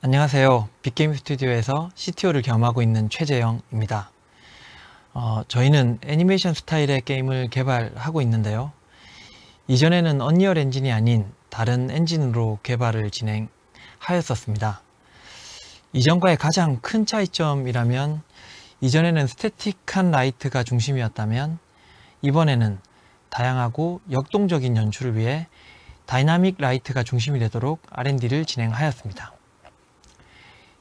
안녕하세요. 빅게임 스튜디오에서 CTO를 겸하고 있는 최재영입니다. 어, 저희는 애니메이션 스타일의 게임을 개발하고 있는데요. 이전에는 언리얼 엔진이 아닌 다른 엔진으로 개발을 진행하였었습니다. 이전과의 가장 큰 차이점이라면 이전에는 스태틱한 라이트가 중심이었다면 이번에는 다양하고 역동적인 연출을 위해 다이나믹 라이트가 중심이 되도록 R&D를 진행하였습니다.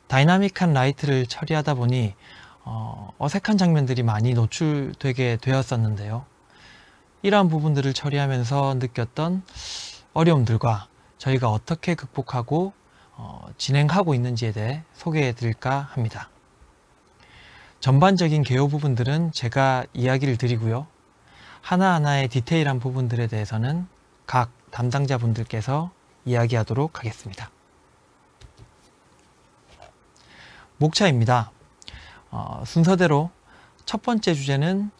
다이나믹한 라이트를 처리하다 보니 어, 어색한 장면들이 많이 노출되게 되었었는데요. 이러한 부분들을 처리하면서 느꼈던 어려움들과 저희가 어떻게 극복하고 어, 진행하고 있는지에 대해 소개해 드릴까 합니다. 전반적인 개요 부분들은 제가 이야기를 드리고요. 하나하나의 디테일한 부분들에 대해서는 각 담당자분들께서 이야기하도록 하겠습니다. 목차입니다. 어, 순서대로 첫 번째 주제는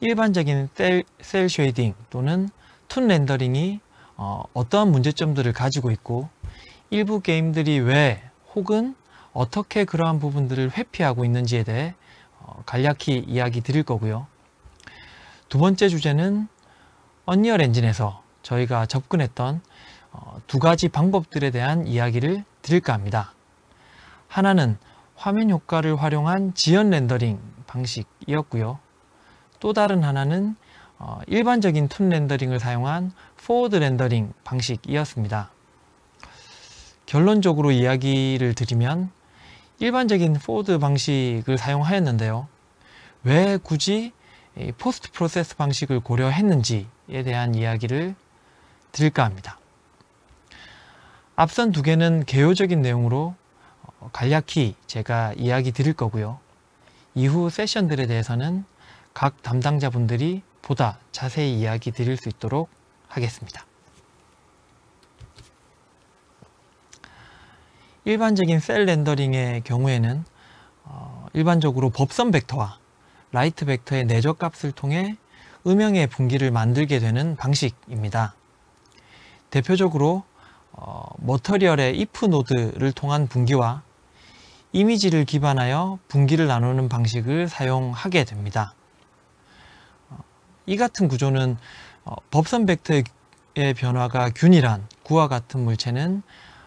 일반적인 셀, 셀 쉐이딩 또는 툰 렌더링이 어, 어떠한 문제점들을 가지고 있고 일부 게임들이 왜 혹은 어떻게 그러한 부분들을 회피하고 있는지에 대해 어, 간략히 이야기 드릴 거고요. 두 번째 주제는 언리얼 엔진에서 저희가 접근했던 어, 두 가지 방법들에 대한 이야기를 드릴까 합니다. 하나는 화면 효과를 활용한 지연 렌더링 방식이었고요. 또 다른 하나는 어, 일반적인 툰 렌더링을 사용한 포워드 렌더링 방식이었습니다. 결론적으로 이야기를 드리면 일반적인 포워드 방식을 사용하였는데요. 왜 굳이 포스트 프로세스 방식을 고려했는지에 대한 이야기를 드릴까 합니다. 앞선 두 개는 개요적인 내용으로 간략히 제가 이야기 드릴 거고요. 이후 세션들에 대해서는 각 담당자분들이 보다 자세히 이야기 드릴 수 있도록 하겠습니다. 일반적인 셀 렌더링의 경우에는 어, 일반적으로 법선 벡터와 라이트 벡터의 내적 값을 통해 음영의 분기를 만들게 되는 방식입니다. 대표적으로 어, 머터리얼의 if 노드를 통한 분기와 이미지를 기반하여 분기를 나누는 방식을 사용하게 됩니다. 어, 이 같은 구조는 어, 법선 벡터의 변화가 균일한 구와 같은 물체는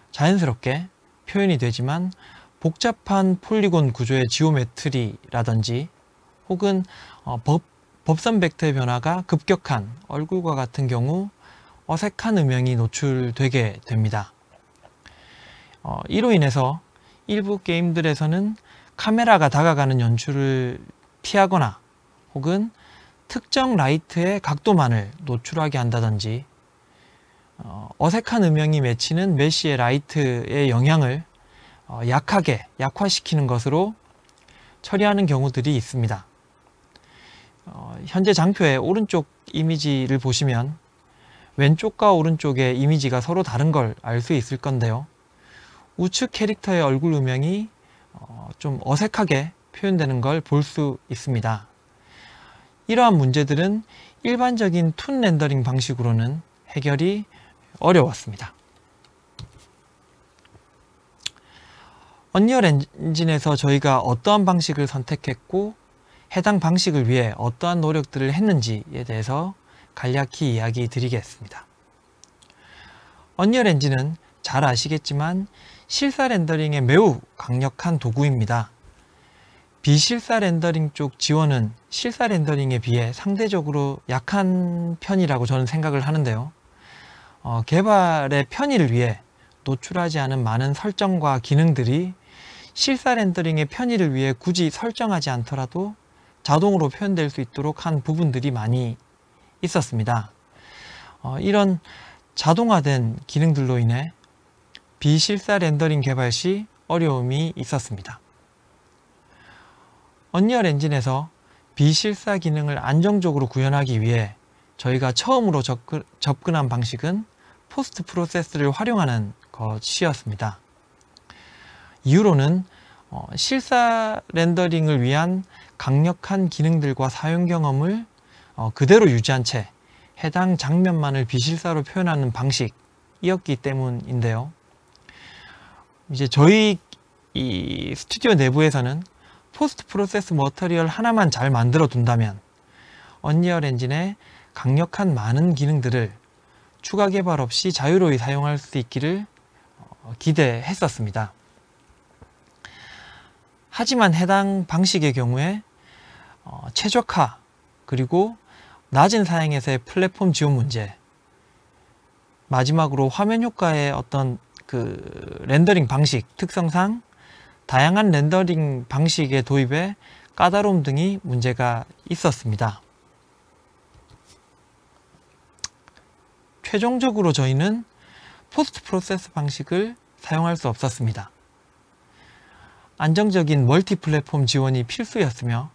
자연스럽게 표현이 되지만 복잡한 폴리곤 구조의 지오메트리라든지 혹은 어, 법, 법선 벡터의 변화가 급격한 얼굴과 같은 경우 어색한 음영이 노출되게 됩니다. 어, 이로 인해서 일부 게임들에서는 카메라가 다가가는 연출을 피하거나 혹은 특정 라이트의 각도만을 노출하게 한다든지 어, 어색한 음영이 맺히는 메시의 라이트의 영향을 어, 약하게 약화시키는 것으로 처리하는 경우들이 있습니다. 어, 현재 장표의 오른쪽 이미지를 보시면 왼쪽과 오른쪽의 이미지가 서로 다른 걸 알 수 있을 건데요. 우측 캐릭터의 얼굴 음영이 어, 좀 어색하게 표현되는 걸 볼 수 있습니다. 이러한 문제들은 일반적인 툰 렌더링 방식으로는 해결이 어려웠습니다. 언리얼 엔진에서 저희가 어떠한 방식을 선택했고 해당 방식을 위해 어떠한 노력들을 했는지에 대해서 간략히 이야기 드리겠습니다. 언리얼 엔진은 잘 아시겠지만 실사 렌더링에 매우 강력한 도구입니다. 비실사 렌더링 쪽 지원은 실사 렌더링에 비해 상대적으로 약한 편이라고 저는 생각을 하는데요. 어, 개발의 편의를 위해 노출하지 않은 많은 설정과 기능들이 실사 렌더링의 편의를 위해 굳이 설정하지 않더라도 자동으로 표현될 수 있도록 한 부분들이 많이 있었습니다. 어, 이런 자동화된 기능들로 인해 비실사 렌더링 개발 시 어려움이 있었습니다. 언리얼 엔진에서 비실사 기능을 안정적으로 구현하기 위해 저희가 처음으로 접근, 한 방식은 포스트 프로세스를 활용하는 것이었습니다. 이후로는 어, 실사 렌더링을 위한 강력한 기능들과 사용 경험을 어, 그대로 유지한 채 해당 장면만을 비실사로 표현하는 방식이었기 때문인데요. 이제 저희 이 스튜디오 내부에서는 포스트 프로세스 머터리얼 하나만 잘 만들어 둔다면 언리얼 엔진의 강력한 많은 기능들을 추가 개발 없이 자유로이 사용할 수 있기를 어, 기대했었습니다. 하지만 해당 방식의 경우에 어, 최적화 그리고 낮은 사양에서의 플랫폼 지원 문제 마지막으로 화면 효과의 어떤 그 렌더링 방식 특성상 다양한 렌더링 방식의 도입에 까다로움 등이 문제가 있었습니다. 최종적으로 저희는 포스트 프로세스 방식을 사용할 수 없었습니다. 안정적인 멀티 플랫폼 지원이 필수였으며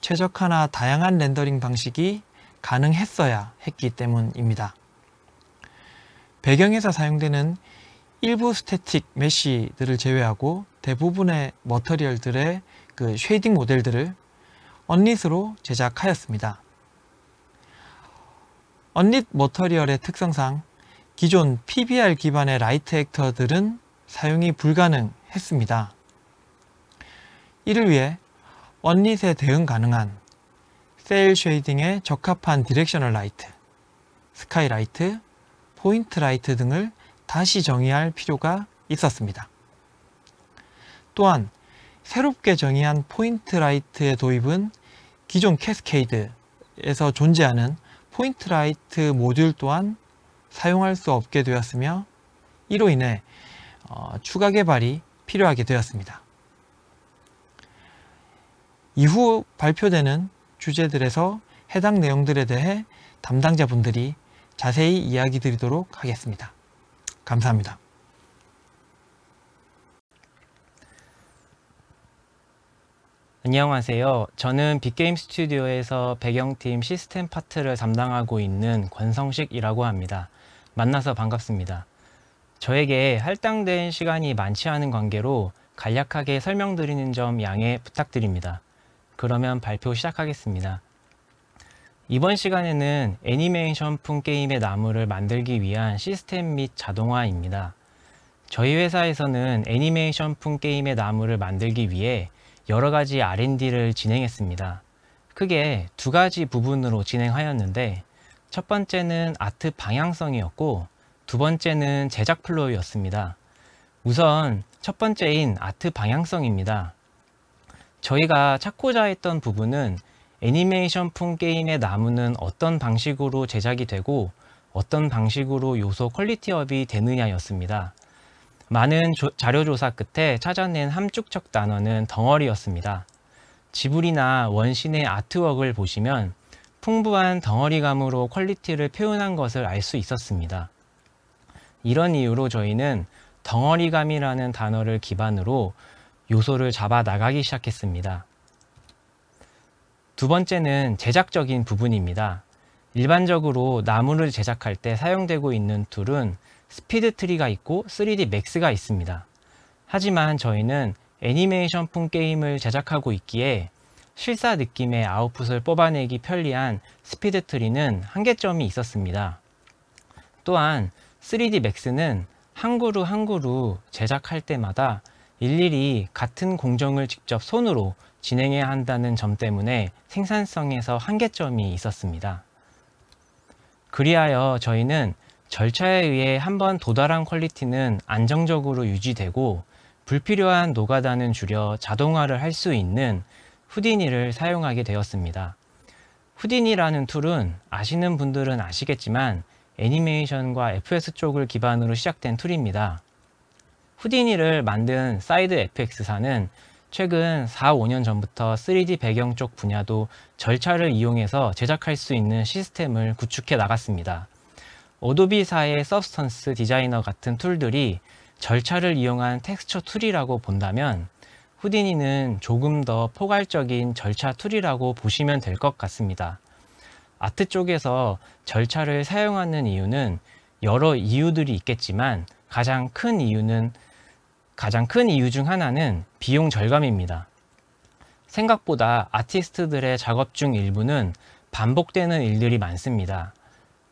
최적화나 다양한 렌더링 방식이 가능했어야 했기 때문입니다. 배경에서 사용되는 일부 스태틱 메쉬들을 제외하고 대부분의 머터리얼들의 그 쉐이딩 모델들을 언닛으로 제작하였습니다. 언닛 머터리얼의 특성상 기존 PBR 기반의 라이트 액터들은 사용이 불가능했습니다. 이를 위해 언닛에 대응 가능한 세일 쉐이딩에 적합한 디렉셔널 라이트, 스카이 라이트, 포인트 라이트 등을 다시 정의할 필요가 있었습니다. 또한 새롭게 정의한 포인트 라이트의 도입은 기존 캐스케이드에서 존재하는 포인트 라이트 모듈 또한 사용할 수 없게 되었으며 이로 인해 어, 추가 개발이 필요하게 되었습니다. 이후 발표되는 주제들에서 해당 내용들에 대해 담당자분들이 자세히 이야기 드리도록 하겠습니다. 감사합니다. 안녕하세요. 저는 빅게임 스튜디오에서 배경팀 시스템 파트를 담당하고 있는 권성식이라고 합니다. 만나서 반갑습니다. 저에게 할당된 시간이 많지 않은 관계로 간략하게 설명드리는 점 양해 부탁드립니다. 그러면 발표 시작하겠습니다. 이번 시간에는 애니메이션풍 게임의 나무를 만들기 위한 시스템 및 자동화입니다. 저희 회사에서는 애니메이션풍 게임의 나무를 만들기 위해 여러 가지 R&D를 진행했습니다. 크게 두 가지 부분으로 진행하였는데 첫 번째는 아트 방향성이었고 두 번째는 제작 플로우였습니다. 우선 첫 번째인 아트 방향성입니다. 저희가 찾고자 했던 부분은 애니메이션풍 게임의 나무는 어떤 방식으로 제작이 되고 어떤 방식으로 요소 퀄리티업이 되느냐였습니다. 많은 조, 자료조사 끝에 찾아낸 함축적 단어는 덩어리였습니다. 지불이나 원신의 아트웍을 보시면 풍부한 덩어리감으로 퀄리티를 표현한 것을 알 수 있었습니다. 이런 이유로 저희는 덩어리감이라는 단어를 기반으로 요소를 잡아 나가기 시작했습니다. 두 번째는 제작적인 부분입니다. 일반적으로 나무를 제작할 때 사용되고 있는 툴은 스피드 트리가 있고 3D 맥스가 있습니다. 하지만 저희는 애니메이션풍 게임을 제작하고 있기에 실사 느낌의 아웃풋을 뽑아내기 편리한 스피드 트리는 한계점이 있었습니다. 또한 3D 맥스는 한 그루 한 그루 제작할 때마다 일일이 같은 공정을 직접 손으로 진행해야 한다는 점 때문에 생산성에서 한계점이 있었습니다. 그리하여 저희는 절차에 의해 한번 도달한 퀄리티는 안정적으로 유지되고 불필요한 노가다는 줄여 자동화를 할 수 있는 후디니를 사용하게 되었습니다. 후디니라는 툴은 아시는 분들은 아시겠지만 애니메이션과 FS 쪽을 기반으로 시작된 툴입니다. 후디니를 만든 사이드 FX사는 최근 4, 5년 전부터 3D 배경 쪽 분야도 절차를 이용해서 제작할 수 있는 시스템을 구축해 나갔습니다. 어도비사의 서브스턴스 디자이너 같은 툴들이 절차를 이용한 텍스처 툴이라고 본다면 후디니는 조금 더 포괄적인 절차 툴이라고 보시면 될 것 같습니다. 아트 쪽에서 절차를 사용하는 이유는 여러 이유들이 있겠지만 가장 큰 이유는 가장 큰 이유 중 하나는 비용 절감입니다. 생각보다 아티스트들의 작업 중 일부는 반복되는 일들이 많습니다.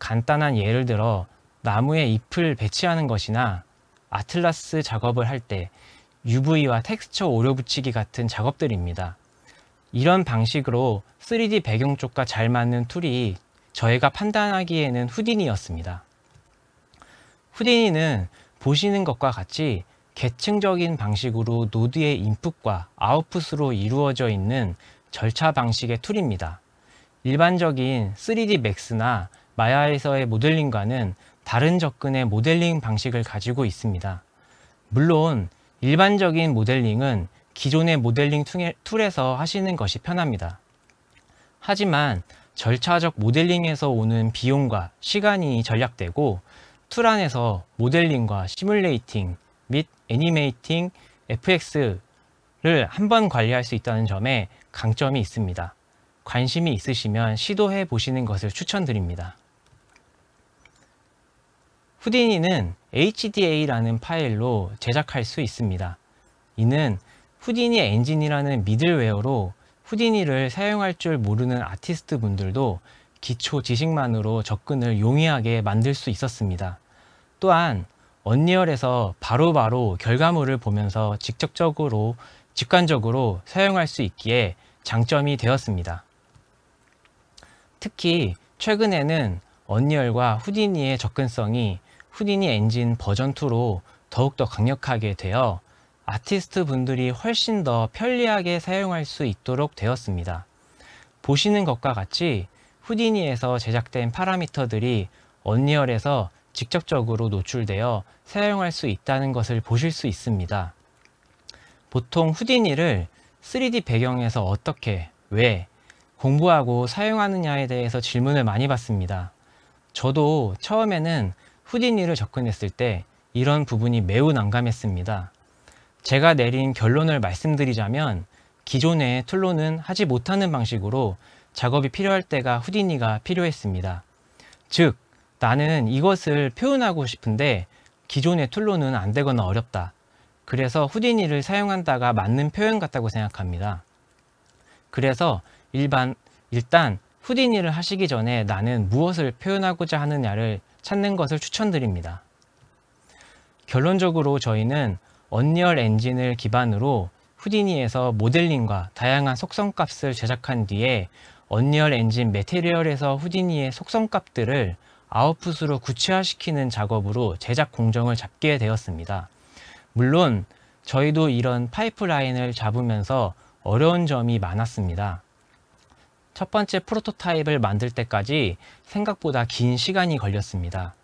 간단한 예를 들어 나무에 잎을 배치하는 것이나 아틀라스 작업을 할 때 UV와 텍스처 오려 붙이기 같은 작업들입니다. 이런 방식으로 3D 배경 쪽과 잘 맞는 툴이 저희가 판단하기에는 후디니였습니다. 후디니는 보시는 것과 같이 계층적인 방식으로 노드의 인풋과 아웃풋으로 이루어져 있는 절차 방식의 툴입니다. 일반적인 3D m a x 나 마야에서의 모델링과는 다른 접근의 모델링 방식을 가지고 있습니다. 물론 일반적인 모델링은 기존의 모델링 툴에서 하시는 것이 편합니다. 하지만 절차적 모델링에서 오는 비용과 시간이 절약되고 툴 안에서 모델링과 시뮬레이팅 및 애니메이팅 FX를 한 번 관리할 수 있다는 점에 강점이 있습니다. 관심이 있으시면 시도해 보시는 것을 추천드립니다. 후디니는 HDA라는 파일로 제작할 수 있습니다. 이는 후디니 엔진이라는 미들웨어로 후디니를 사용할 줄 모르는 아티스트 분들도 기초 지식만으로 접근을 용이하게 만들 수 있었습니다. 또한 언리얼에서 바로바로 결과물을 보면서 직접적으로 직관적으로 사용할 수 있기에 장점이 되었습니다. 특히 최근에는 언리얼과 후디니의 접근성이 후디니 엔진 버전2로 더욱더 강력하게 되어 아티스트 분들이 훨씬 더 편리하게 사용할 수 있도록 되었습니다. 보시는 것과 같이 후디니에서 제작된 파라미터들이 언리얼에서 직접적으로 노출되어 사용할 수 있다는 것을 보실 수 있습니다. 보통 후디니를 3D 배경에서 어떻게, 왜, 공부하고 사용하느냐에 대해서 질문을 많이 받습니다. 저도 처음에는 후디니를 접근했을 때 이런 부분이 매우 난감했습니다. 제가 내린 결론을 말씀드리자면 기존의 툴로는 하지 못하는 방식으로 작업이 필요할 때가 후디니가 필요했습니다. 즉, 나는 이것을 표현하고 싶은데 기존의 툴로는 안 되거나 어렵다. 그래서 후디니를 사용한다가 맞는 표현 같다고 생각합니다. 그래서 일반 일단 후디니를 하시기 전에 나는 무엇을 표현하고자 하느냐를 찾는 것을 추천드립니다. 결론적으로 저희는 언리얼 엔진을 기반으로 후디니에서 모델링과 다양한 속성값을 제작한 뒤에 언리얼 엔진 메테리얼에서 후디니의 속성값들을 아웃풋으로 구체화시키는 작업으로 제작 공정을 잡게 되었습니다. 물론 저희도 이런 파이프라인을 잡으면서 어려운 점이 많았습니다. 첫 번째 프로토타입을 만들 때까지 생각보다 긴 시간이 걸렸습니다.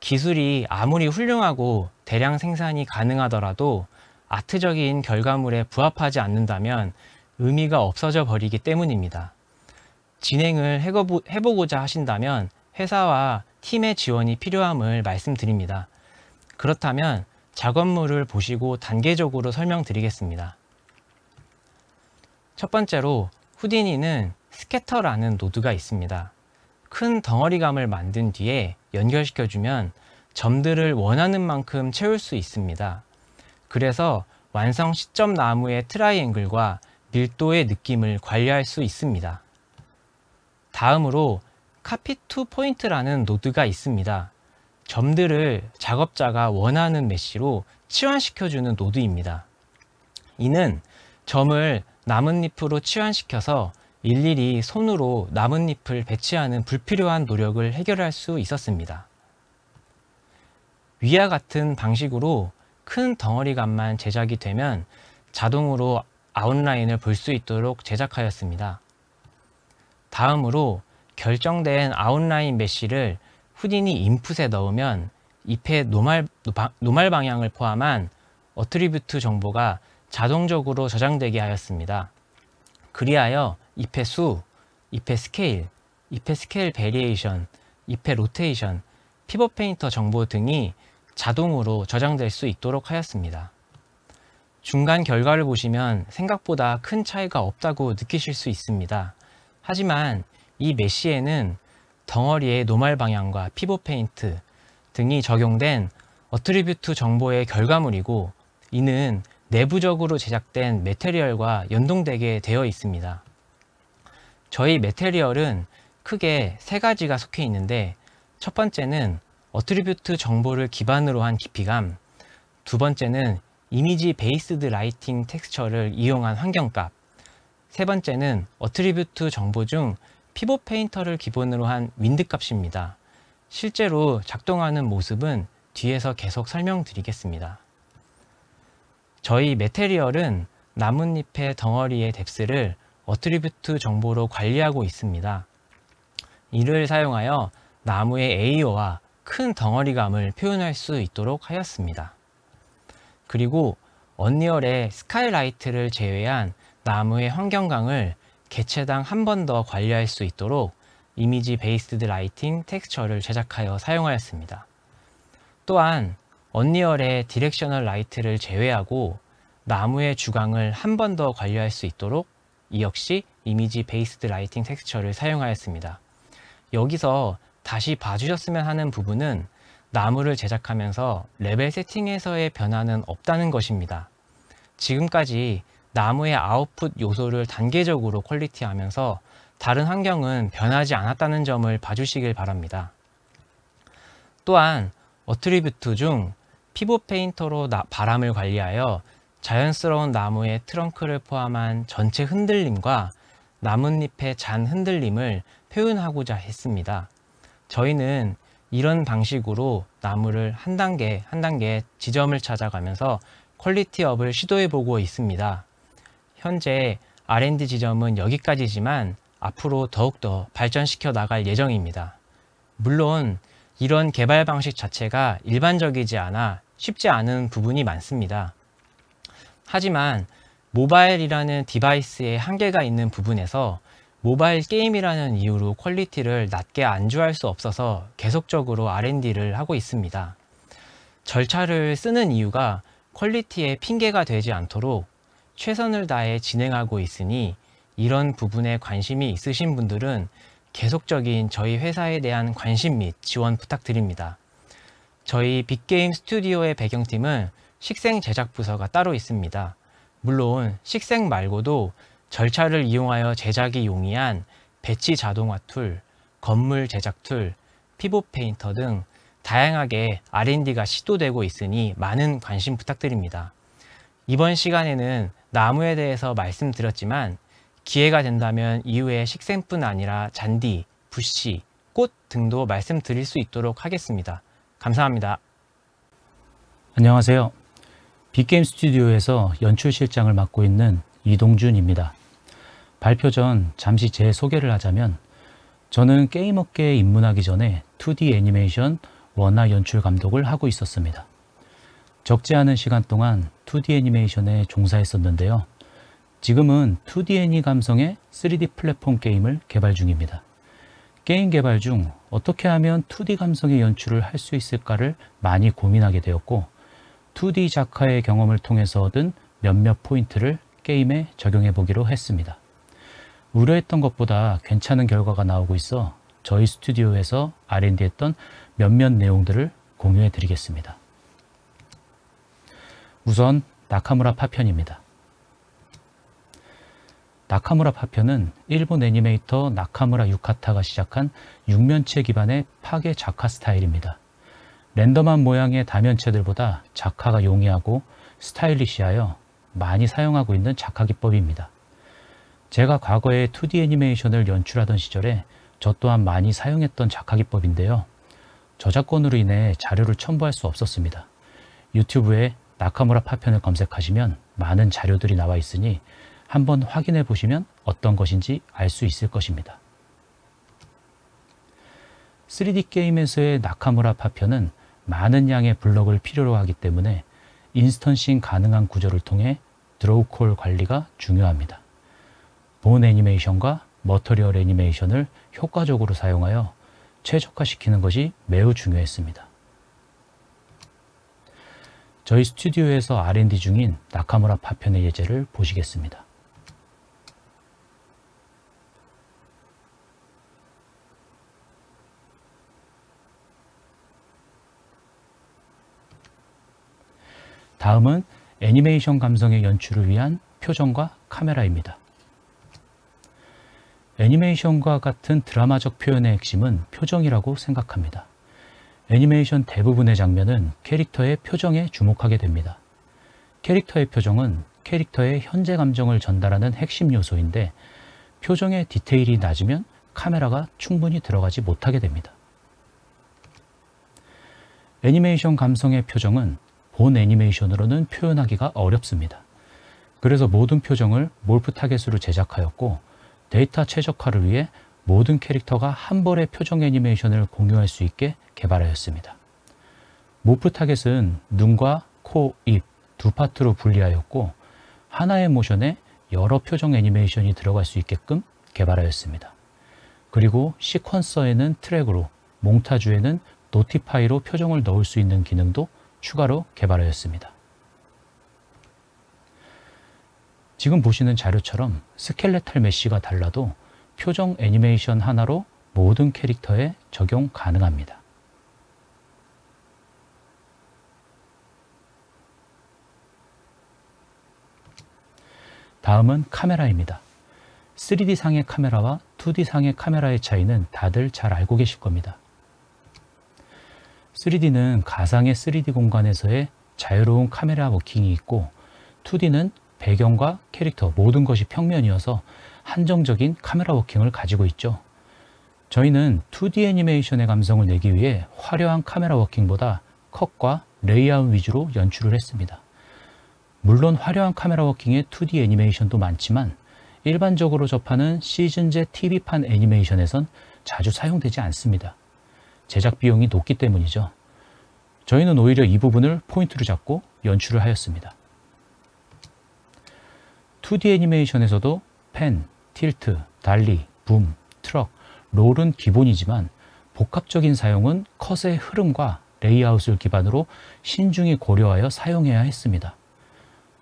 기술이 아무리 훌륭하고 대량 생산이 가능하더라도 아트적인 결과물에 부합하지 않는다면 의미가 없어져 버리기 때문입니다. 진행을 해보고자 하신다면 회사와 팀의 지원이 필요함을 말씀드립니다. 그렇다면 작업물을 보시고 단계적으로 설명드리겠습니다. 첫 번째로 후디니는 스캐터라는 노드가 있습니다. 큰 덩어리감을 만든 뒤에 연결시켜주면 점들을 원하는 만큼 채울 수 있습니다. 그래서 완성 시점 나무의 트라이앵글과 밀도의 느낌을 관리할 수 있습니다. 다음으로 카피2 포인트라는 노드가 있습니다. 점들을 작업자가 원하는 메시로 치환시켜주는 노드입니다. 이는 점을 나뭇잎으로 치환시켜서 일일이 손으로 나뭇잎을 배치하는 불필요한 노력을 해결할 수 있었습니다. 위와 같은 방식으로 큰 덩어리감만 제작이 되면 자동으로 아웃라인을 볼 수 있도록 제작하였습니다. 다음으로 결정된 아웃라인 메시를 후디니 인풋에 넣으면 잎의 노말, 노말 방향을 포함한 어트리뷰트 정보가 자동적으로 저장되게 하였습니다. 그리하여 잎의 수, 잎의 스케일, 잎의 스케일 베리에이션, 잎의 로테이션, 피버 페인터 정보 등이 자동으로 저장될 수 있도록 하였습니다. 중간 결과를 보시면 생각보다 큰 차이가 없다고 느끼실 수 있습니다. 하지만 이 메쉬에는 덩어리의 노말 방향과 피봇 페인트 등이 적용된 어트리뷰트 정보의 결과물이고 이는 내부적으로 제작된 메테리얼과 연동되게 되어 있습니다. 저희 메테리얼은 크게 세 가지가 속해 있는데 첫 번째는 어트리뷰트 정보를 기반으로 한 깊이감 두 번째는 이미지 베이스드 라이팅 텍스처를 이용한 환경값 세 번째는 어트리뷰트 정보 중 피봇 페인터를 기본으로 한 윈드 값입니다. 실제로 작동하는 모습은 뒤에서 계속 설명드리겠습니다. 저희 메테리얼은 나뭇잎의 덩어리의 뎁스를 어트리뷰트 정보로 관리하고 있습니다. 이를 사용하여 나무의 에이어와 큰 덩어리감을 표현할 수 있도록 하였습니다. 그리고 언리얼의 스카이라이트를 제외한 나무의 환경광을 개체당 한 번 더 관리할 수 있도록 이미지 베이스드 라이팅 텍스처를 제작하여 사용하였습니다. 또한 언리얼의 디렉셔널 라이트를 제외하고 나무의 주광을 한 번 더 관리할 수 있도록 이 역시 이미지 베이스드 라이팅 텍스처를 사용하였습니다. 여기서 다시 봐주셨으면 하는 부분은 나무를 제작하면서 레벨 세팅에서의 변화는 없다는 것입니다. 지금까지 나무의 아웃풋 요소를 단계적으로 퀄리티하면서 다른 환경은 변하지 않았다는 점을 봐주시길 바랍니다. 또한 어트리뷰트 중피부 페인터로 바람을 관리하여 자연스러운 나무의 트렁크를 포함한 전체 흔들림과 나뭇잎의 잔 흔들림을 표현하고자 했습니다. 저희는 이런 방식으로 나무를 한 단계 한 단계 지점을 찾아가면서 퀄리티업을 시도해보고 있습니다. 현재 R&D 지점은 여기까지지만 앞으로 더욱더 발전시켜 나갈 예정입니다. 물론 이런 개발 방식 자체가 일반적이지 않아 쉽지 않은 부분이 많습니다. 하지만 모바일이라는 디바이스의 한계가 있는 부분에서 모바일 게임이라는 이유로 퀄리티를 낮게 안주할 수 없어서 계속적으로 R&D를 하고 있습니다. 절차를 쓰는 이유가 퀄리티에 핑계가 되지 않도록 최선을 다해 진행하고 있으니 이런 부분에 관심이 있으신 분들은 계속적인 저희 회사에 대한 관심 및 지원 부탁드립니다. 저희 빅게임 스튜디오의 배경팀은 식생 제작 부서가 따로 있습니다. 물론 식생 말고도 절차를 이용하여 제작이 용이한 배치 자동화 툴, 건물 제작 툴, 피봇 페인터 등 다양하게 R&D가 시도되고 있으니 많은 관심 부탁드립니다. 이번 시간에는 나무에 대해서 말씀드렸지만 기회가 된다면 이후에 식생뿐 아니라 잔디, 부시꽃 등도 말씀드릴 수 있도록 하겠습니다. 감사합니다. 안녕하세요. 빅게임 스튜디오에서 연출실장을 맡고 있는 이동준입니다. 발표 전 잠시 제 소개를 하자면 저는 게임업계에 입문하기 전에 2D 애니메이션 원화 연출 감독을 하고 있었습니다. 적지 않은 시간 동안 2D 애니메이션에 종사했었는데요. 지금은 2D 애니 감성의 3D 플랫폼 게임을 개발 중입니다. 게임 개발 중 어떻게 하면 2D 감성의 연출을 할 수 있을까를 많이 고민하게 되었고 2D 작화의 경험을 통해서 얻은 몇몇 포인트를 게임에 적용해 보기로 했습니다. 우려했던 것보다 괜찮은 결과가 나오고 있어 저희 스튜디오에서 R&D 했던 몇몇 내용들을 공유해 드리겠습니다. 우선 나카무라 파편입니다. 나카무라 파편은 일본 애니메이터 나카무라 유카타가 시작한 육면체 기반의 파괴 작화 스타일입니다. 랜덤한 모양의 다면체들보다 작화가 용이하고 스타일리시하여 많이 사용하고 있는 작화 기법입니다. 제가 과거에 2D 애니메이션을 연출하던 시절에 저 또한 많이 사용했던 작화 기법인데요. 저작권으로 인해 자료를 첨부할 수 없었습니다. 유튜브에 나카무라 파편을 검색하시면 많은 자료들이 나와 있으니 한번 확인해 보시면 어떤 것인지 알 수 있을 것입니다. 3D 게임에서의 나카무라 파편은 많은 양의 블럭을 필요로 하기 때문에 인스턴싱 가능한 구조를 통해 드로우콜 관리가 중요합니다. 본 애니메이션과 머터리얼 애니메이션을 효과적으로 사용하여 최적화시키는 것이 매우 중요했습니다. 저희 스튜디오에서 R&D 중인 나카무라 파편의 예제를 보시겠습니다. 다음은 애니메이션 감성의 연출을 위한 표정과 카메라입니다. 애니메이션과 같은 드라마적 표현의 핵심은 표정이라고 생각합니다. 애니메이션 대부분의 장면은 캐릭터의 표정에 주목하게 됩니다. 캐릭터의 표정은 캐릭터의 현재 감정을 전달하는 핵심 요소인데 표정의 디테일이 낮으면 카메라가 충분히 들어가지 못하게 됩니다. 애니메이션 감성의 표정은 본 애니메이션으로는 표현하기가 어렵습니다. 그래서 모든 표정을 몰프 타겟으로 제작하였고 데이터 최적화를 위해 모든 캐릭터가 한 벌의 표정 애니메이션을 공유할 수 있게 개발하였습니다. 모프 타겟은 눈과 코, 입 두 파트로 분리하였고 하나의 모션에 여러 표정 애니메이션이 들어갈 수 있게끔 개발하였습니다. 그리고 시퀀서에는 트랙으로, 몽타주에는 노티파이로 표정을 넣을 수 있는 기능도 추가로 개발하였습니다. 지금 보시는 자료처럼 스켈레탈 메쉬가 달라도 표정 애니메이션 하나로 모든 캐릭터에 적용 가능합니다. 다음은 카메라입니다. 3D 상의 카메라와 2D 상의 카메라의 차이는 다들 잘 알고 계실 겁니다. 3D는 가상의 3D 공간에서의 자유로운 카메라 워킹이 있고 2D는 배경과 캐릭터 모든 것이 평면이어서 한정적인 카메라 워킹을 가지고 있죠. 저희는 2D 애니메이션의 감성을 내기 위해 화려한 카메라 워킹보다 컷과 레이아웃 위주로 연출을 했습니다. 물론 화려한 카메라 워킹의 2D 애니메이션도 많지만 일반적으로 접하는 시즌제 TV판 애니메이션에선 자주 사용되지 않습니다. 제작 비용이 높기 때문이죠. 저희는 오히려 이 부분을 포인트로 잡고 연출을 하였습니다. 2D 애니메이션에서도 펜, 틸트, 달리, 붐, 트럭, 롤은 기본이지만 복합적인 사용은 컷의 흐름과 레이아웃을 기반으로 신중히 고려하여 사용해야 했습니다.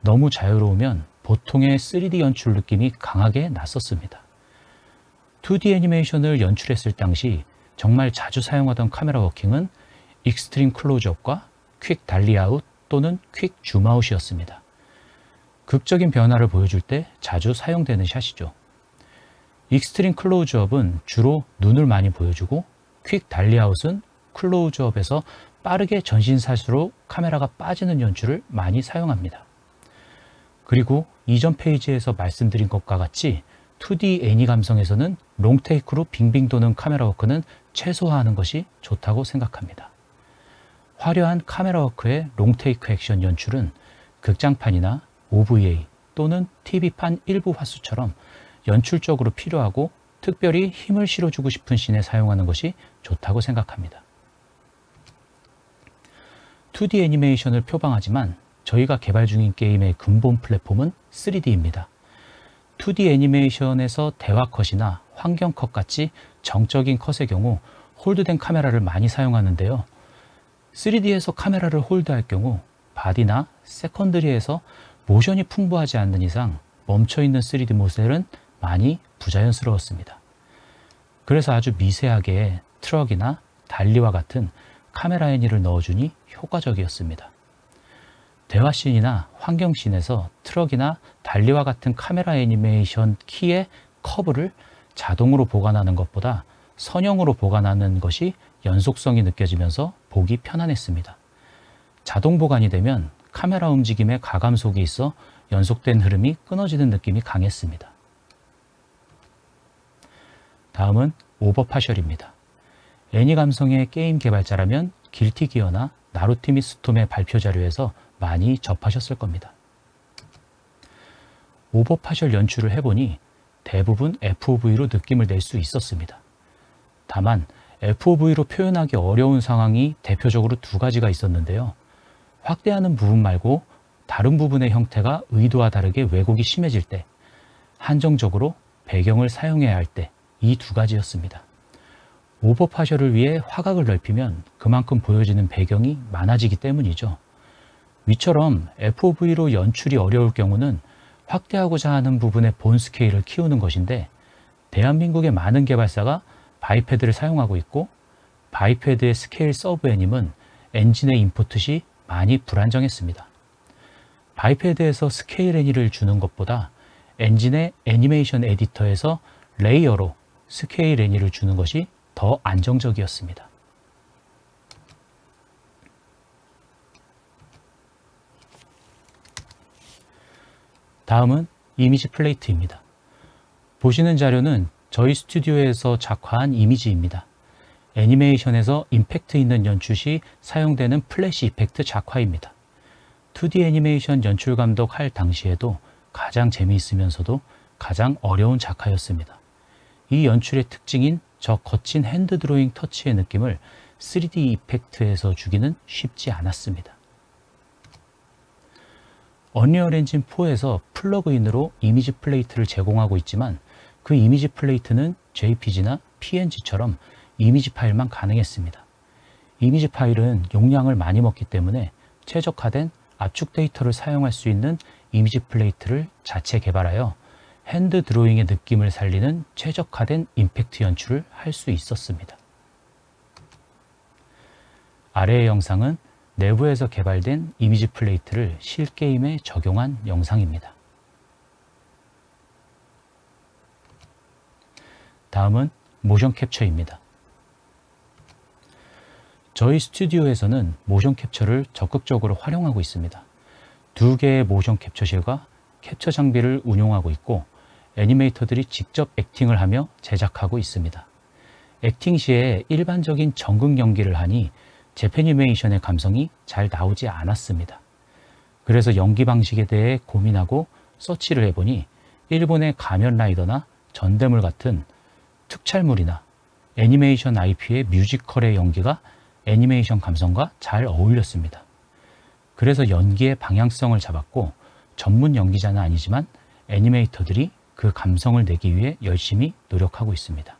너무 자유로우면 보통의 3D 연출 느낌이 강하게 났었습니다. 2D 애니메이션을 연출했을 당시 정말 자주 사용하던 카메라 워킹은 익스트림 클로즈업과 퀵 달리아웃 또는 퀵 줌아웃이었습니다. 극적인 변화를 보여줄 때 자주 사용되는 샷이죠. 익스트림 클로즈업은 주로 눈을 많이 보여주고 퀵 달리아웃은 클로즈업에서 빠르게 전신 사수로 카메라가 빠지는 연출을 많이 사용합니다. 그리고 이전 페이지에서 말씀드린 것과 같이 2D 애니 감성에서는 롱테이크로 빙빙 도는 카메라 워크는 최소화하는 것이 좋다고 생각합니다. 화려한 카메라 워크의 롱테이크 액션 연출은 극장판이나 OVA 또는 TV판 일부 화수처럼 연출적으로 필요하고 특별히 힘을 실어주고 싶은 씬에 사용하는 것이 좋다고 생각합니다. 2D 애니메이션을 표방하지만 저희가 개발 중인 게임의 근본 플랫폼은 3D입니다. 2D 애니메이션에서 대화 컷이나 환경 컷 같이 정적인 컷의 경우 홀드된 카메라를 많이 사용하는데요. 3D에서 카메라를 홀드할 경우 바디나 세컨드리에서 모션이 풍부하지 않는 이상 멈춰있는 3D 모델은 많이 부자연스러웠습니다. 그래서 아주 미세하게 트럭이나 달리와 같은 카메라 애니를 넣어주니 효과적이었습니다. 대화씬이나 환경씬에서 트럭이나 달리와 같은 카메라 애니메이션 키의 커브를 자동으로 보관하는 것보다 선형으로 보관하는 것이 연속성이 느껴지면서 보기 편안했습니다. 자동 보관이 되면 카메라 움직임에 가감속이 있어 연속된 흐름이 끊어지는 느낌이 강했습니다. 다음은 오버파셜입니다. 애니 감성의 게임 개발자라면 길티 기어나 나루티미 스톰의 발표 자료에서 많이 접하셨을 겁니다. 오버파셜 연출을 해보니 대부분 FOV로 느낌을 낼 수 있었습니다. 다만 FOV로 표현하기 어려운 상황이 대표적으로 두 가지가 있었는데요. 확대하는 부분 말고 다른 부분의 형태가 의도와 다르게 왜곡이 심해질 때, 한정적으로 배경을 사용해야 할 때, 이두 가지였습니다. 오버파셔를 위해 화각을 넓히면 그만큼 보여지는 배경이 많아지기 때문이죠. 위처럼 FOV로 연출이 어려울 경우는 확대하고자 하는 부분의 본 스케일을 키우는 것인데 대한민국의 많은 개발사가 바이패드를 사용하고 있고 바이패드의 스케일 서브 애님은 엔진의 인포트 시 많이 불안정했습니다. 바이패드에서 스케일 애니를 주는 것보다 엔진의 애니메이션 에디터에서 레이어로 스케일 n 니를 주는 것이 더 안정적이었습니다. 다음은 이미지 플레이트입니다. 보시는 자료는 저희 스튜디오에서 작화한 이미지입니다. 애니메이션에서 임팩트 있는 연출시 사용되는 플래시 이펙트 작화입니다. 2D 애니메이션 연출 감독 할 당시에도 가장 재미있으면서도 가장 어려운 작화였습니다. 이 연출의 특징인 저 거친 핸드 드로잉 터치의 느낌을 3D 이펙트에서 주기는 쉽지 않았습니다. 언리얼 엔진 4에서 플러그인으로 이미지 플레이트를 제공하고 있지만 그 이미지 플레이트는 JPG나 PNG처럼 이미지 파일만 가능했습니다. 이미지 파일은 용량을 많이 먹기 때문에 최적화된 압축 데이터를 사용할 수 있는 이미지 플레이트를 자체 개발하여 핸드 드로잉의 느낌을 살리는 최적화된 임팩트 연출을 할 수 있었습니다. 아래의 영상은 내부에서 개발된 이미지 플레이트를 실게임에 적용한 영상입니다. 다음은 모션 캡처입니다. 저희 스튜디오에서는 모션 캡처를 적극적으로 활용하고 있습니다. 두 개의 모션 캡처실과 캡처 장비를 운용하고 있고 애니메이터들이 직접 액팅을 하며 제작하고 있습니다. 액팅 시에 일반적인 정극 연기를 하니 재패니메이션의 감성이 잘 나오지 않았습니다. 그래서 연기 방식에 대해 고민하고 서치를 해보니 일본의 가면라이더나 전대물 같은 특촬물이나 애니메이션 IP의 뮤지컬의 연기가 애니메이션 감성과 잘 어울렸습니다. 그래서 연기의 방향성을 잡았고 전문 연기자는 아니지만 애니메이터들이 그 감성을 내기 위해 열심히 노력하고 있습니다.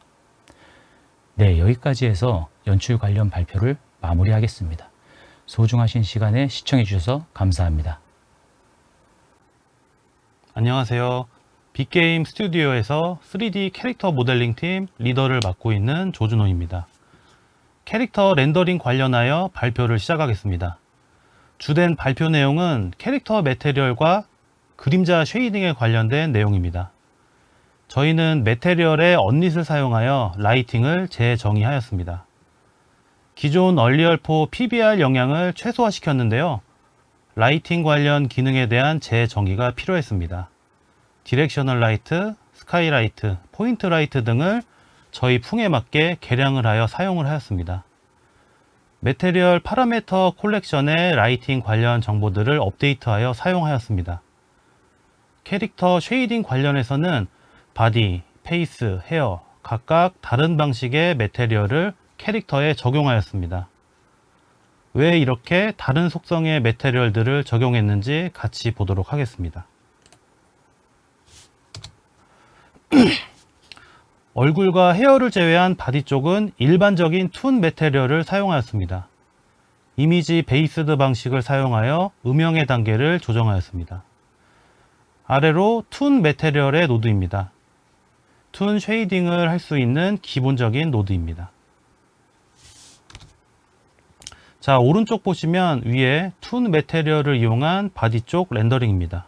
네, 여기까지 해서 연출 관련 발표를 마무리하겠습니다. 소중하신 시간에 시청해 주셔서 감사합니다. 안녕하세요. 빅게임 스튜디오에서 3D 캐릭터 모델링 팀 리더를 맡고 있는 조준호입니다. 캐릭터 렌더링 관련하여 발표를 시작하겠습니다. 주된 발표 내용은 캐릭터 메테리얼과 그림자 쉐이딩에 관련된 내용입니다. 저희는 메테리얼의 언릿을 사용하여 라이팅을 재정의하였습니다. 기존 얼리얼포 PBR 영향을 최소화시켰는데요. 라이팅 관련 기능에 대한 재정의가 필요했습니다. 디렉셔널 라이트, 스카이라이트, 포인트 라이트 등을 저희 풍에 맞게 개량을 하여 사용을 하였습니다. 메테리얼 파라메터 콜렉션의 라이팅 관련 정보들을 업데이트하여 사용하였습니다. 캐릭터 쉐이딩 관련해서는 바디, 페이스, 헤어 각각 다른 방식의 메테리얼을 캐릭터에 적용하였습니다. 왜 이렇게 다른 속성의 메테리얼들을 적용했는지 같이 보도록 하겠습니다. 얼굴과 헤어를 제외한 바디 쪽은 일반적인 툰 메테리얼을 사용하였습니다. 이미지 베이스드 방식을 사용하여 음영의 단계를 조정하였습니다. 아래로 툰 메테리얼의 노드입니다. 툰 쉐이딩을 할 수 있는 기본적인 노드입니다. 자 오른쪽 보시면 위에 툰 메테리얼을 이용한 바디 쪽 렌더링입니다.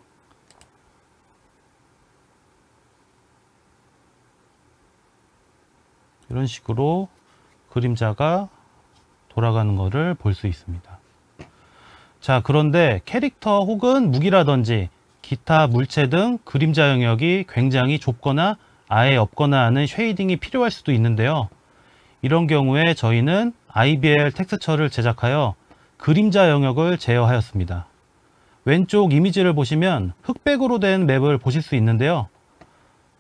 이런 식으로 그림자가 돌아가는 것을 볼 수 있습니다. 자 그런데 캐릭터 혹은 무기라든지 기타 물체 등 그림자 영역이 굉장히 좁거나 아예 없거나 하는 쉐이딩이 필요할 수도 있는데요. 이런 경우에 저희는 IBL 텍스처를 제작하여 그림자 영역을 제어하였습니다. 왼쪽 이미지를 보시면 흑백으로 된 맵을 보실 수 있는데요.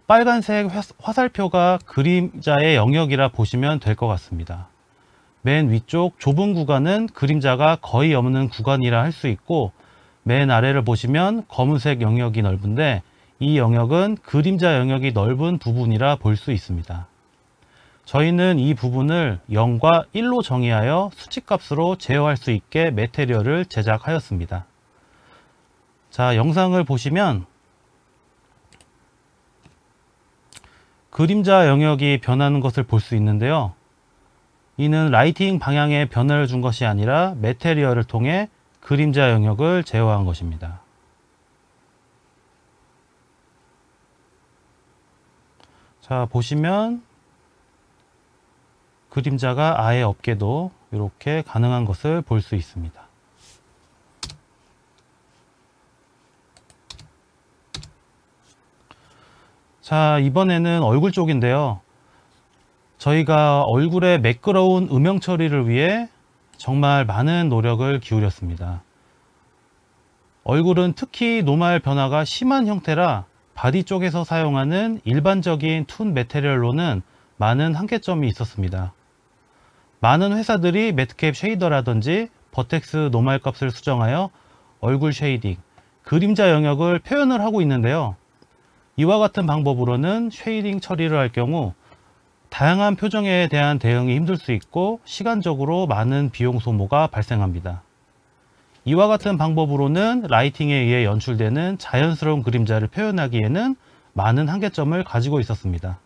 빨간색 화살표가 그림자의 영역이라 보시면 될 것 같습니다. 맨 위쪽 좁은 구간은 그림자가 거의 없는 구간이라 할 수 있고 맨 아래를 보시면 검은색 영역이 넓은데 이 영역은 그림자 영역이 넓은 부분이라 볼 수 있습니다. 저희는 이 부분을 0과 1로 정의하여 수치값으로 제어할 수 있게 메테리얼을 제작하였습니다. 자, 영상을 보시면 그림자 영역이 변하는 것을 볼 수 있는데요. 이는 라이팅 방향에 변화를 준 것이 아니라 메테리얼을 통해 그림자 영역을 제어한 것입니다. 자 보시면 그림자가 아예 없게도 이렇게 가능한 것을 볼 수 있습니다. 자 이번에는 얼굴 쪽인데요. 저희가 얼굴에 매끄러운 음영 처리를 위해 정말 많은 노력을 기울였습니다. 얼굴은 특히 노말 변화가 심한 형태라 바디 쪽에서 사용하는 일반적인 툰 메테리얼로는 많은 한계점이 있었습니다. 많은 회사들이 매트캡 쉐이더라든지 버텍스 노말 값을 수정하여 얼굴 쉐이딩, 그림자 영역을 표현을 하고 있는데요. 이와 같은 방법으로는 쉐이딩 처리를 할 경우 다양한 표정에 대한 대응이 힘들 수 있고 시간적으로 많은 비용 소모가 발생합니다. 이와 같은 방법으로는 라이팅에 의해 연출되는 자연스러운 그림자를 표현하기에는 많은 한계점을 가지고 있었습니다.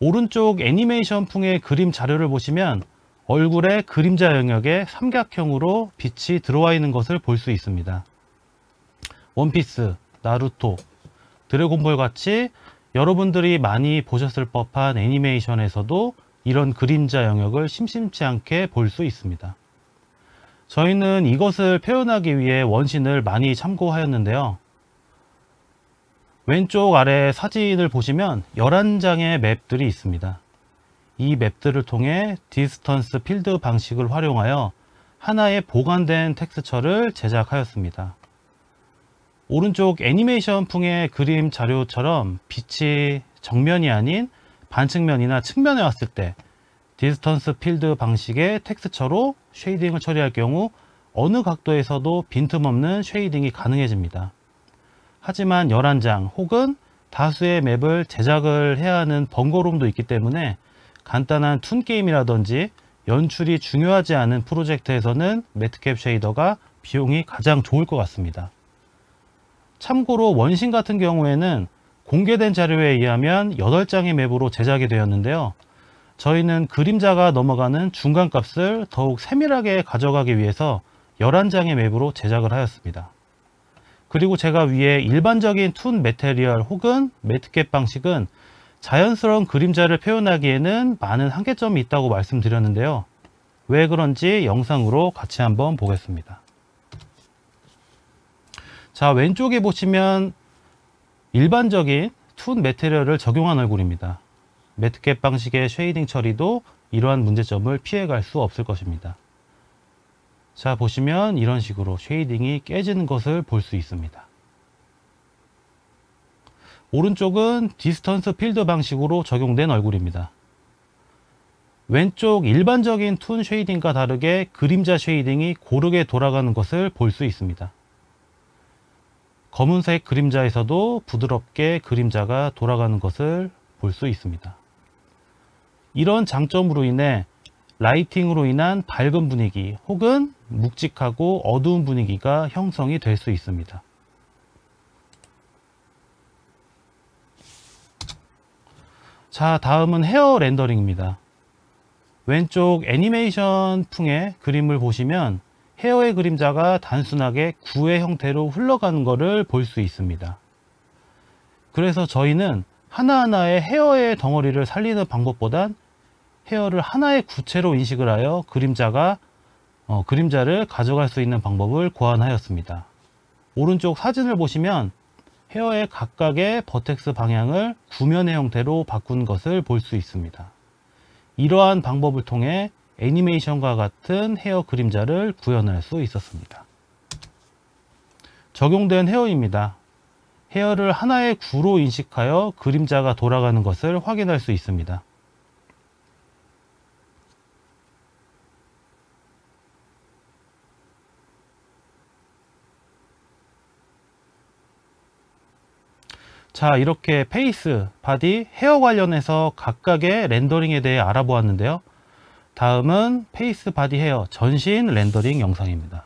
오른쪽 애니메이션풍의 그림 자료를 보시면 얼굴의 그림자 영역에 삼각형으로 빛이 들어와 있는 것을 볼 수 있습니다. 원피스, 나루토, 드래곤볼 같이 여러분들이 많이 보셨을 법한 애니메이션에서도 이런 그림자 영역을 심심치 않게 볼 수 있습니다. 저희는 이것을 표현하기 위해 원신을 많이 참고하였는데요. 왼쪽 아래 사진을 보시면 11장의 맵들이 있습니다. 이 맵들을 통해 디스턴스 필드 방식을 활용하여 하나의 보관된 텍스처를 제작하였습니다. 오른쪽 애니메이션풍의 그림 자료처럼 빛이 정면이 아닌 반측면이나 측면에 왔을 때 디스턴스 필드 방식의 텍스처로 쉐이딩을 처리할 경우 어느 각도에서도 빈틈없는 쉐이딩이 가능해집니다. 하지만 11장 혹은 다수의 맵을 제작을 해야 하는 번거로움도 있기 때문에 간단한 툰 게임이라든지 연출이 중요하지 않은 프로젝트에서는 매트캡 쉐이더가 비용이 가장 좋을 것 같습니다. 참고로 원신 같은 경우에는 공개된 자료에 의하면 8장의 맵으로 제작이 되었는데요. 저희는 그림자가 넘어가는 중간값을 더욱 세밀하게 가져가기 위해서 11장의 맵으로 제작을 하였습니다. 그리고 제가 위에 일반적인 툰 메테리얼 혹은 매트캡 방식은 자연스러운 그림자를 표현하기에는 많은 한계점이 있다고 말씀드렸는데요. 왜 그런지 영상으로 같이 한번 보겠습니다. 자 왼쪽에 보시면 일반적인 툰 메테리얼을 적용한 얼굴입니다. 매트캡 방식의 쉐이딩 처리도 이러한 문제점을 피해갈 수 없을 것입니다. 자 보시면 이런 식으로 쉐이딩이 깨지는 것을 볼 수 있습니다. 오른쪽은 디스턴스 필드 방식으로 적용된 얼굴입니다. 왼쪽 일반적인 툰 쉐이딩과 다르게 그림자 쉐이딩이 고르게 돌아가는 것을 볼 수 있습니다. 검은색 그림자에서도 부드럽게 그림자가 돌아가는 것을 볼 수 있습니다. 이런 장점으로 인해 라이팅으로 인한 밝은 분위기 혹은 묵직하고 어두운 분위기가 형성이 될 수 있습니다. 자 다음은 헤어 렌더링입니다. 왼쪽 애니메이션 풍의 그림을 보시면 헤어의 그림자가 단순하게 구의 형태로 흘러가는 것을 볼 수 있습니다. 그래서 저희는 하나하나의 헤어의 덩어리를 살리는 방법보단 헤어를 하나의 구체로 인식을 하여 그림자가 어, 그림자를 가져갈 수 있는 방법을 고안하였습니다. 오른쪽 사진을 보시면 헤어의 각각의 버텍스 방향을 구면의 형태로 바꾼 것을 볼 수 있습니다. 이러한 방법을 통해 애니메이션과 같은 헤어 그림자를 구현할 수 있었습니다. 적용된 헤어입니다. 헤어를 하나의 구로 인식하여 그림자가 돌아가는 것을 확인할 수 있습니다. 자 이렇게 페이스, 바디, 헤어 관련해서 각각의 렌더링에 대해 알아보았는데요. 다음은 페이스, 바디, 헤어 전신 렌더링 영상입니다.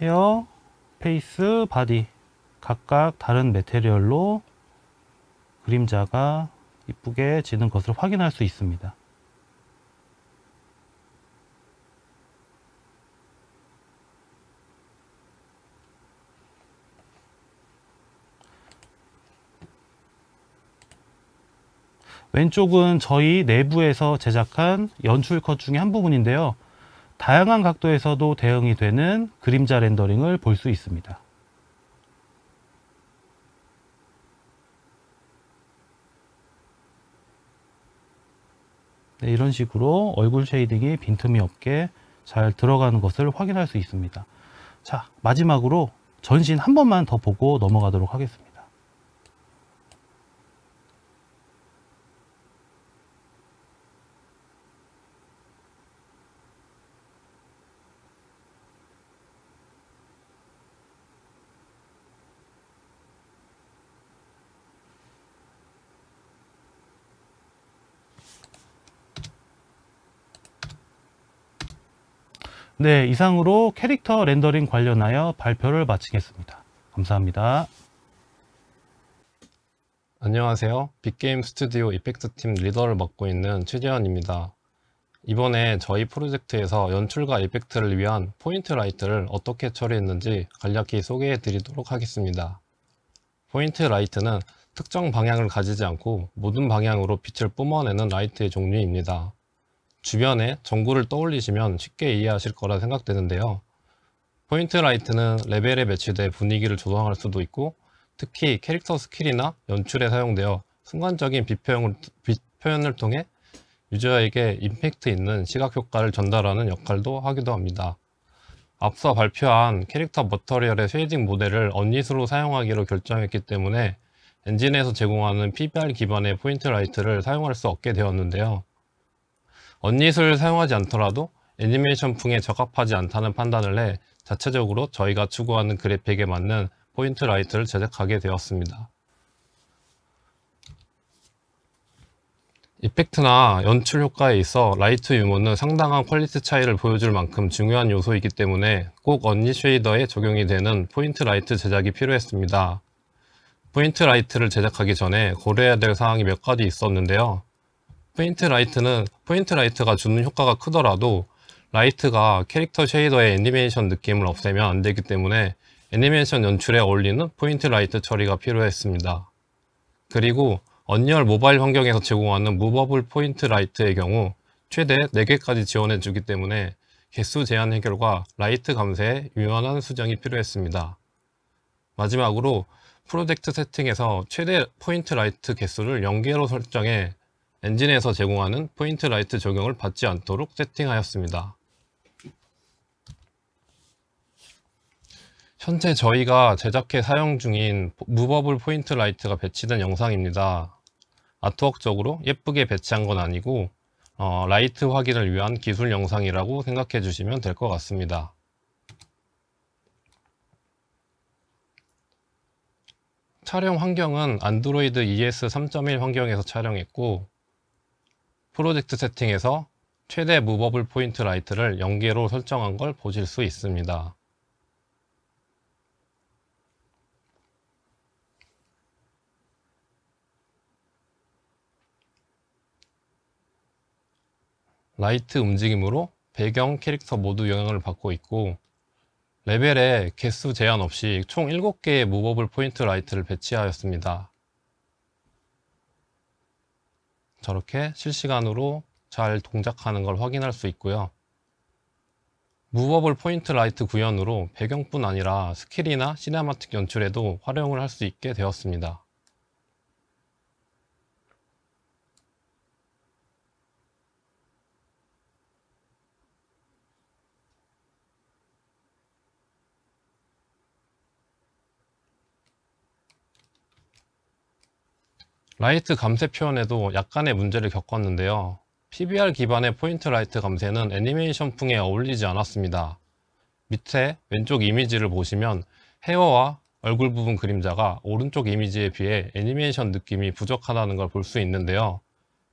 헤어, 페이스, 바디 각각 다른 메테리얼로 그림자가 이쁘게 지는 것을 확인할 수 있습니다. 왼쪽은 저희 내부에서 제작한 연출 컷 중에 한 부분인데요. 다양한 각도에서도 대응이 되는 그림자 렌더링을 볼 수 있습니다. 네, 이런 식으로 얼굴 쉐이딩이 빈틈이 없게 잘 들어가는 것을 확인할 수 있습니다. 자 마지막으로 전신 한 번만 더 보고 넘어가도록 하겠습니다. 네, 이상으로 캐릭터 렌더링 관련하여 발표를 마치겠습니다. 감사합니다. 안녕하세요. 빅게임 스튜디오 이펙트팀 리더를 맡고 있는 최재현입니다. 이번에 저희 프로젝트에서 연출과 이펙트를 위한 포인트 라이트를 어떻게 처리했는지 간략히 소개해 드리도록 하겠습니다. 포인트 라이트는 특정 방향을 가지지 않고 모든 방향으로 빛을 뿜어내는 라이트의 종류입니다. 주변에 전구를 떠올리시면 쉽게 이해하실 거라 생각되는데요. 포인트 라이트는 레벨에 매치돼 분위기를 조성할 수도 있고 특히 캐릭터 스킬이나 연출에 사용되어 순간적인 빛표현을, 빛표현을 통해 유저에게 임팩트 있는 시각 효과를 전달하는 역할도 하기도 합니다. 앞서 발표한 캐릭터 머터리얼의 쉐이딩 모델을 언니스로 사용하기로 결정했기 때문에 엔진에서 제공하는 PBR 기반의 포인트 라이트를 사용할 수 없게 되었는데요. 언니술을 사용하지 않더라도 애니메이션풍에 적합하지 않다는 판단을 해 자체적으로 저희가 추구하는 그래픽에 맞는 포인트 라이트를 제작하게 되었습니다. 이펙트나 연출 효과에 있어 라이트 유머는 상당한 퀄리티 차이를 보여줄 만큼 중요한 요소이기 때문에 꼭 언니 쉐이더에 적용이 되는 포인트 라이트 제작이 필요했습니다. 포인트 라이트를 제작하기 전에 고려해야 될 사항이 몇 가지 있었는데요. 포인트 라이트는 포인트 라이트가 주는 효과가 크더라도 라이트가 캐릭터 쉐이더의 애니메이션 느낌을 없애면 안 되기 때문에 애니메이션 연출에 어울리는 포인트 라이트 처리가 필요했습니다. 그리고 언리얼 모바일 환경에서 제공하는 무버블 포인트 라이트의 경우 최대 4개까지 지원해주기 때문에 개수 제한 해결과 라이트 감쇄에 유연한 수정이 필요했습니다. 마지막으로 프로젝트 세팅에서 최대 포인트 라이트 개수를 0개로 설정해 엔진에서 제공하는 포인트 라이트 적용을 받지 않도록 세팅하였습니다. 현재 저희가 제작해 사용 중인 무버블 포인트 라이트가 배치된 영상입니다. 아트웍적으로 예쁘게 배치한 건 아니고 어, 라이트 확인을 위한 기술 영상이라고 생각해 주시면 될 것 같습니다. 촬영 환경은 안드로이드 ES 3.1 환경에서 촬영했고 프로젝트 세팅에서 최대 무버블 포인트 라이트를 0개로 설정한 걸 보실 수 있습니다. 라이트 움직임으로 배경 캐릭터 모두 영향을 받고 있고 레벨에 개수 제한 없이 총 7개의 무버블 포인트 라이트를 배치하였습니다. 저렇게 실시간으로 잘 동작하는 걸 확인할 수 있고요. 무버블 포인트 라이트 구현으로 배경뿐 아니라 스킬이나 시네마틱 연출에도 활용을 할 수 있게 되었습니다. 라이트 감세 표현에도 약간의 문제를 겪었는데요. PBR 기반의 포인트 라이트 감세는 애니메이션풍에 어울리지 않았습니다. 밑에 왼쪽 이미지를 보시면 헤어와 얼굴 부분 그림자가 오른쪽 이미지에 비해 애니메이션 느낌이 부족하다는 걸 볼 수 있는데요.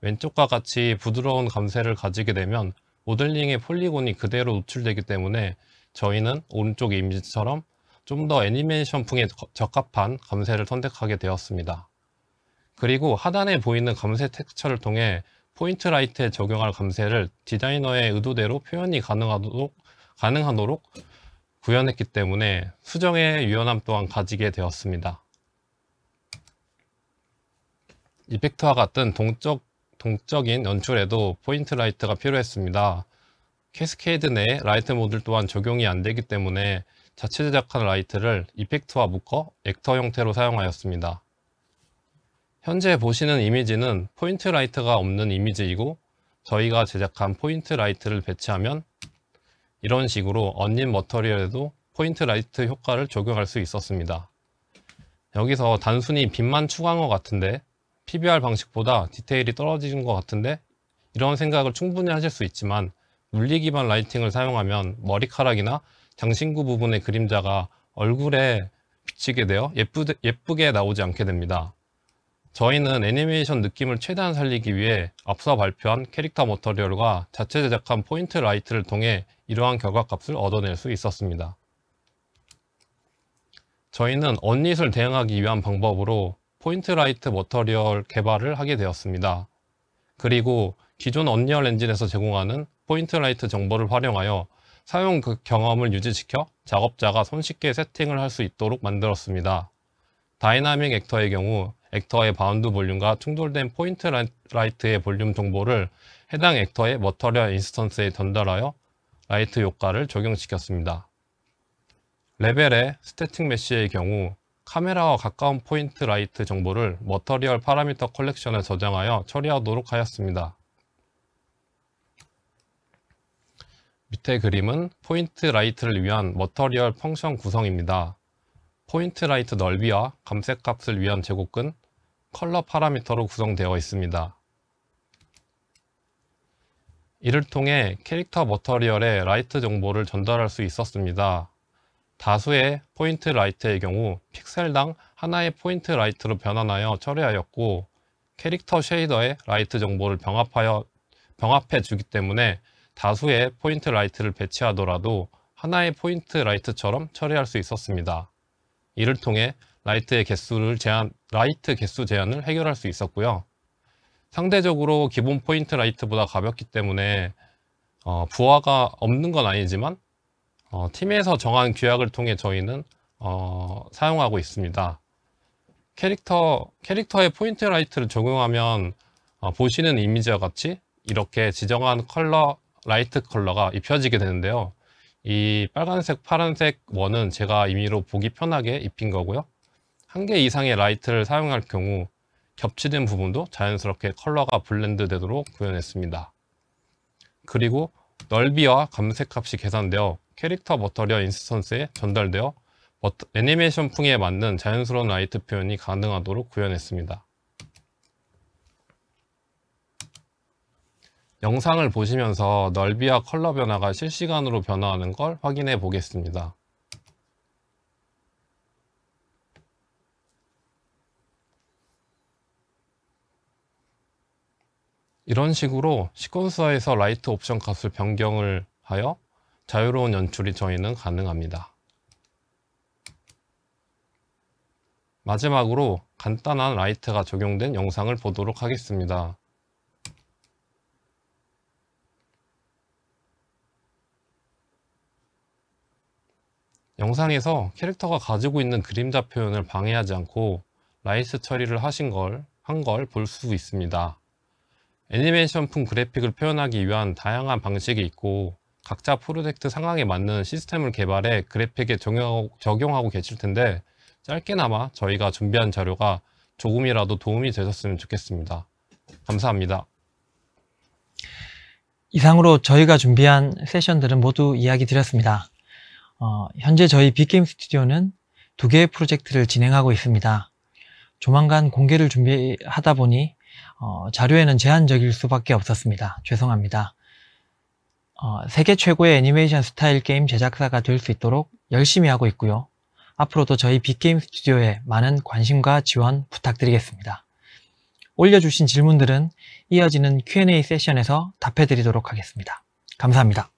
왼쪽과 같이 부드러운 감세를 가지게 되면 모델링의 폴리곤이 그대로 노출되기 때문에 저희는 오른쪽 이미지처럼 좀 더 애니메이션풍에 적합한 감세를 선택하게 되었습니다. 그리고 하단에 보이는 감쇠 텍스처를 통해 포인트 라이트에 적용할 감쇠를 디자이너의 의도대로 표현이 가능하도록, 가능하도록 구현했기 때문에 수정의 유연함 또한 가지게 되었습니다. 이펙트와 같은 동적, 동적인 연출에도 포인트 라이트가 필요했습니다. 캐스케이드 내에 라이트 모듈 또한 적용이 안 되기 때문에 자체 제작한 라이트를 이펙트와 묶어 액터 형태로 사용하였습니다. 현재 보시는 이미지는 포인트 라이트가 없는 이미지이고 저희가 제작한 포인트 라이트를 배치하면 이런 식으로 언닌 머터리얼에도 포인트 라이트 효과를 적용할 수 있었습니다. 여기서 단순히 빛만 추가한 것 같은데 PBR 방식보다 디테일이 떨어진것 같은데 이런 생각을 충분히 하실 수 있지만 물리 기반 라이팅을 사용하면 머리카락이나 장신구 부분의 그림자가 얼굴에 비치게 되어 예쁘게 나오지 않게 됩니다. 저희는 애니메이션 느낌을 최대한 살리기 위해 앞서 발표한 캐릭터 모터리얼과 자체 제작한 포인트 라이트를 통해 이러한 결과값을 얻어낼 수 있었습니다. 저희는 언릿을 대응하기 위한 방법으로 포인트 라이트 모터리얼 개발을 하게 되었습니다. 그리고 기존 언리얼 엔진에서 제공하는 포인트 라이트 정보를 활용하여 사용 그 경험을 유지시켜 작업자가 손쉽게 세팅을 할 수 있도록 만들었습니다. 다이나믹 액터의 경우 액터의 바운드 볼륨과 충돌된 포인트 라이트의 볼륨 정보를 해당 액터의 머터리얼 인스턴스에 전달하여 라이트 효과를 적용시켰습니다. 레벨의 스태틱 메쉬의 경우 카메라와 가까운 포인트 라이트 정보를 머터리얼 파라미터 컬렉션에 저장하여 처리하도록 하였습니다. 밑의 그림은 포인트 라이트를 위한 머터리얼 펑션 구성입니다. 포인트 라이트 넓이와 감색 값을 위한 제곱근, 컬러 파라미터로 구성되어 있습니다. 이를 통해 캐릭터 머터리얼의 라이트 정보를 전달할 수 있었습니다. 다수의 포인트 라이트의 경우 픽셀당 하나의 포인트 라이트로 변환하여 처리하였고 캐릭터 쉐이더의 라이트 정보를 병합하여 병합해 주기 때문에 다수의 포인트 라이트를 배치하더라도 하나의 포인트 라이트처럼 처리할 수 있었습니다. 이를 통해 라이트의 개수를 제한, 라이트 개수 제한을 해결할 수 있었고요. 상대적으로 기본 포인트 라이트보다 가볍기 때문에 어, 부하가 없는 건 아니지만 어, 팀에서 정한 규약을 통해 저희는 어, 사용하고 있습니다. 캐릭터, 캐릭터의 포인트 라이트를 적용하면 어, 보시는 이미지와 같이 이렇게 지정한 컬러, 라이트 컬러가 입혀지게 되는데요. 이 빨간색, 파란색 원은 제가 임의로 보기 편하게 입힌 거고요. 한개 이상의 라이트를 사용할 경우 겹치는 부분도 자연스럽게 컬러가 블렌드 되도록 구현했습니다. 그리고 넓이와 감색 값이 계산되어 캐릭터 머터리얼 인스턴스에 전달되어 애니메이션풍에 맞는 자연스러운 라이트 표현이 가능하도록 구현했습니다. 영상을 보시면서 넓이와 컬러 변화가 실시간으로 변화하는 걸 확인해 보겠습니다. 이런 식으로 시퀀서에서 라이트 옵션 값을 변경을 하여 자유로운 연출이 저희는 가능합니다. 마지막으로 간단한 라이트가 적용된 영상을 보도록 하겠습니다. 영상에서 캐릭터가 가지고 있는 그림자 표현을 방해하지 않고 라이트 처리를 하신 걸 한 걸 볼 수 있습니다. 애니메이션풍 그래픽을 표현하기 위한 다양한 방식이 있고 각자 프로젝트 상황에 맞는 시스템을 개발해 그래픽에 적용하고 계실 텐데 짧게나마 저희가 준비한 자료가 조금이라도 도움이 되셨으면 좋겠습니다. 감사합니다. 이상으로 저희가 준비한 세션들은 모두 이야기 드렸습니다. 어, 현재 저희 빅게임 스튜디오는 두 개의 프로젝트를 진행하고 있습니다. 조만간 공개를 준비하다 보니 어, 자료에는 제한적일 수밖에 없었습니다. 죄송합니다. 어, 세계 최고의 애니메이션 스타일 게임 제작사가 될 수 있도록 열심히 하고 있고요. 앞으로도 저희 빅게임 스튜디오에 많은 관심과 지원 부탁드리겠습니다. 올려주신 질문들은 이어지는 Q&A 세션에서 답해드리도록 하겠습니다. 감사합니다.